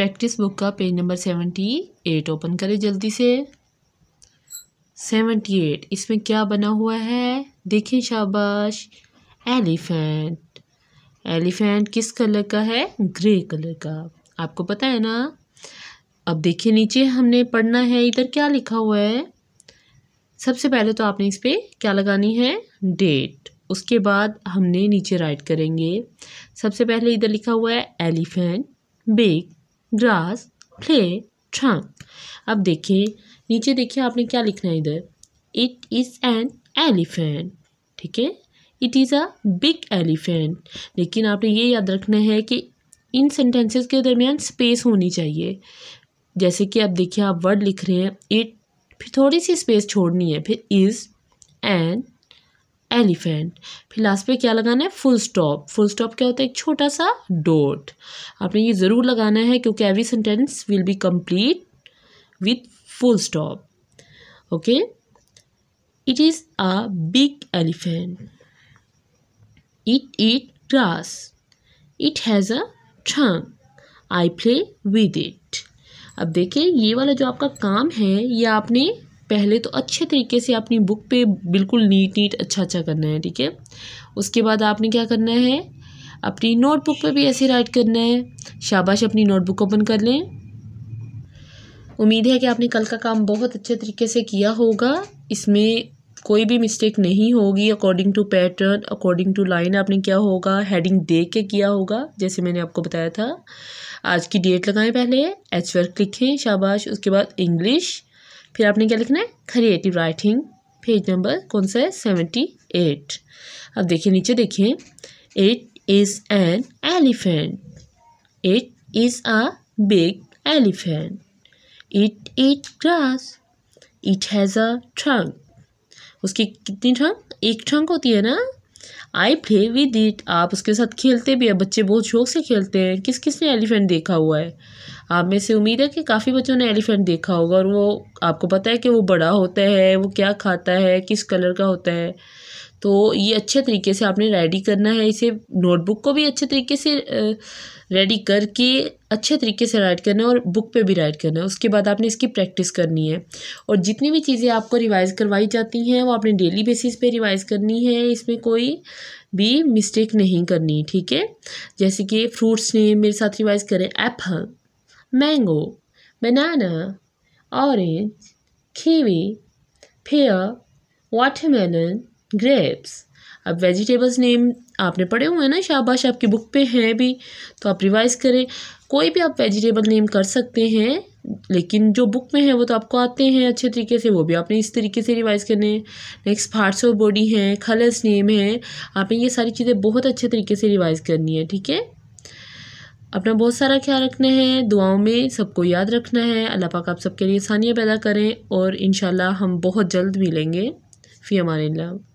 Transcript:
practice book का page number seventy eight open करें जल्दी से सेवेंटी एट इसमें क्या बना हुआ है देखें शाबाश एलिफेंट एलिफेंट किस कलर का है ग्रे कलर का आपको पता है ना अब देखिए नीचे हमने पढ़ना है इधर क्या लिखा हुआ है सबसे पहले तो आपने इस पर क्या लगानी है डेट उसके बाद हमने नीचे राइट करेंगे सबसे पहले इधर लिखा हुआ है elephant big grass play trunk अब देखिए नीचे देखिए आपने क्या लिखना है इधर इट इज़ एन एलिफेंट ठीक है it is a big elephant लेकिन आपने ये याद रखना है कि इन सेंटेंसेस के दरमियान स्पेस होनी चाहिए जैसे कि आप देखिए आप वर्ड लिख रहे हैं इट फिर थोड़ी सी स्पेस छोड़नी है फिर इज़ एंड एलिफेंट फिर लास्ट पे क्या लगाना है फुल स्टॉप फुल स्टॉप क्या होता है एक छोटा सा डोट आपने ये ज़रूर लगाना है क्योंकि every sentence will be complete with full stop okay it is a big elephant it eat grass it has a trunk I play with it अब देखिए ये वाला जो आपका काम है ये आपने पहले तो अच्छे तरीके से अपनी बुक पे बिल्कुल नीट नीट अच्छा अच्छा करना है ठीक है उसके बाद आपने क्या करना है अपनी नोटबुक पे भी ऐसे राइट करना है शाबाश अपनी नोटबुक ओपन कर लें उम्मीद है कि आपने कल का काम बहुत अच्छे तरीके से किया होगा इसमें कोई भी मिस्टेक नहीं होगी according to pattern according to line आपने क्या होगा हेडिंग दे के किया होगा जैसे मैंने आपको बताया था आज की डेट लगाएं पहले एच वर्क लिखें शाबाश उसके बाद इंग्लिश फिर आपने क्या लिखना है क्रिएटिव राइटिंग पेज नंबर कौन सा है सेवेंटी एट अब देखिए नीचे देखिए it is an elephant it is a big elephant it it grass it has a trunk उसकी कितनी ट्रंक एक ट्रंक होती है ना आई प्ले विद इट आप उसके साथ खेलते भी हैं बच्चे बहुत शौक से खेलते हैं किस किस ने एलिफेंट देखा हुआ है आप में से उम्मीद है कि काफ़ी बच्चों ने एलिफेंट देखा होगा और वो आपको पता है कि वो बड़ा होता है वो क्या खाता है किस कलर का होता है तो ये अच्छे तरीके से आपने रेडी करना है इसे नोटबुक को भी अच्छे तरीके से रेडी करके अच्छे तरीके से राइट करना है और बुक पे भी राइट करना है उसके बाद आपने इसकी प्रैक्टिस करनी है और जितनी भी चीज़ें आपको रिवाइज़ करवाई जाती हैं वो आपने डेली बेसिस पे रिवाइज़ करनी है इसमें कोई भी मिस्टेक नहीं करनी ठीक है जैसे कि फ्रूट्स ने मेरे साथ रिवाइज़ करें apple mango banana orange kiwi pear watermelon grapes अब वेजिटेबल्स नेम आपने पढ़े हुए हैं ना शाबाश आपकी बुक पे हैं भी तो आप रिवाइज़ करें कोई भी आप वेजिटेबल नेम कर सकते हैं लेकिन जो बुक में है वो तो आपको आते हैं अच्छे तरीके से वो भी आपने इस तरीके से रिवाइज़ करने हैं नेक्स्ट पार्ट्स ऑफ बॉडी हैं कलर्स नेम हैं आपने ये सारी चीज़ें बहुत अच्छे तरीके से रिवाइज़ करनी है ठीक है अपना बहुत सारा ख्याल रखना है दुआओं में सबको याद रखना है अल्लाह पाक आप सबके लिए आसानियाँ पैदा करें और इन हम बहुत जल्द मिलेंगे फ़ी अमान